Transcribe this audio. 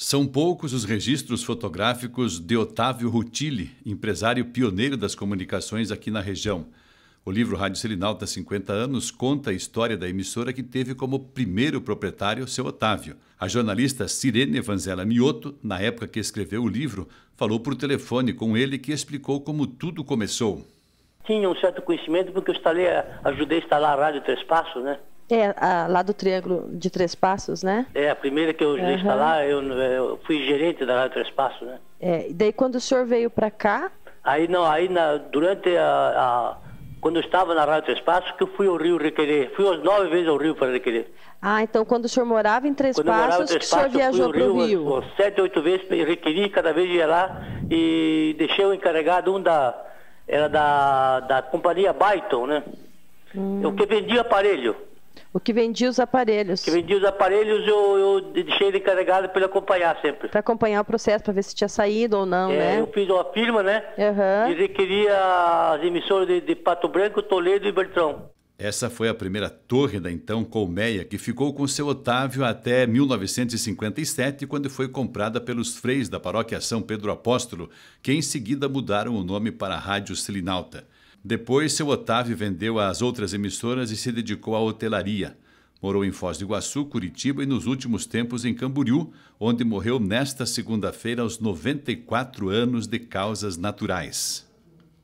São poucos os registros fotográficos de Otávio Rutili, empresário pioneiro das comunicações aqui na região. O livro Rádio Selinalta 50 anos conta a história da emissora que teve como primeiro proprietário seu Otávio. A jornalista Sirene Vanzella Mioto, na época que escreveu o livro, falou por telefone com ele que explicou como tudo começou. Tinha um certo conhecimento porque eu instalei, ajudei a instalar a Rádio Três Passos, né? É, a, lá do Triângulo de Três Passos, né? É, a primeira que eu uhum. dei lá. eu, eu, fui gerente da Rádio Três Passos, né? É, e daí quando o senhor veio para cá? Aí não, aí na, durante a, a, Quando eu estava na Rádio Três Passos, que eu fui ao Rio Requerer. Fui umas nove vezes ao Rio para Requerer. Ah, então quando o senhor morava em Três quando Passos, em Três o senhor viajou para o Rio? Umas, umas sete, oito vezes, requeri, cada vez ia lá e deixei o encarregado, um da... Era da, da companhia Byton, né? Hum. Eu que vendia aparelho. O que vendia os aparelhos. O que vendia os aparelhos, eu, eu deixei ele encarregado para ele acompanhar sempre. Para acompanhar o processo, para ver se tinha saído ou não, é, né? Eu fiz uma firma, né? Uhum. E requeria as emissoras de, de Pato Branco, Toledo e Bertrão. Essa foi a primeira torre da então colmeia que ficou com seu Otávio até 1957, quando foi comprada pelos freis da paróquia São Pedro Apóstolo, que em seguida mudaram o nome para Rádio Silinalta. Depois, seu Otávio vendeu às outras emissoras e se dedicou à hotelaria. Morou em Foz do Iguaçu, Curitiba e nos últimos tempos em Camboriú, onde morreu nesta segunda-feira aos 94 anos de causas naturais.